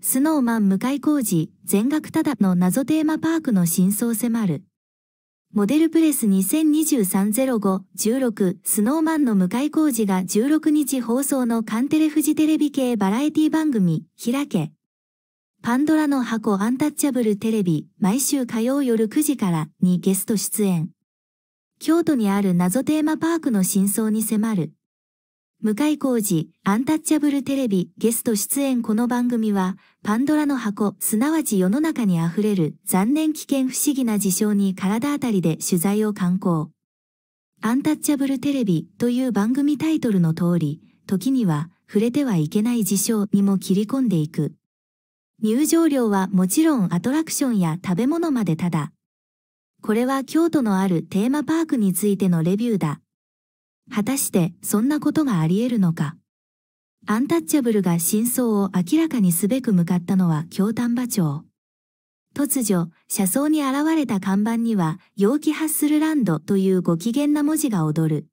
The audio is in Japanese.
スノーマン向井工事全額ただの謎テーマパークの真相迫る。モデルプレス2023-05-16スノーマンの向井工事が16日放送のカンテレフジテレビ系バラエティ番組、開け。パンドラの箱アンタッチャブルテレビ、毎週火曜夜9時からにゲスト出演。京都にある謎テーマパークの真相に迫る。向井浩二、アンタッチャブルテレビ、ゲスト出演この番組は、パンドラの箱、すなわち世の中に溢れる残念危険不思議な事象に体当たりで取材を敢行。アンタッチャブルテレビという番組タイトルの通り、時には触れてはいけない事象にも切り込んでいく。入場料はもちろんアトラクションや食べ物までただ。これは京都のあるテーマパークについてのレビューだ。果たしてそんなことがあり得るのか。アンタッチャブルが真相を明らかにすべく向かったのは京丹波町。突如、車窓に現れた看板には、陽気ハッスルランドというご機嫌な文字が踊る。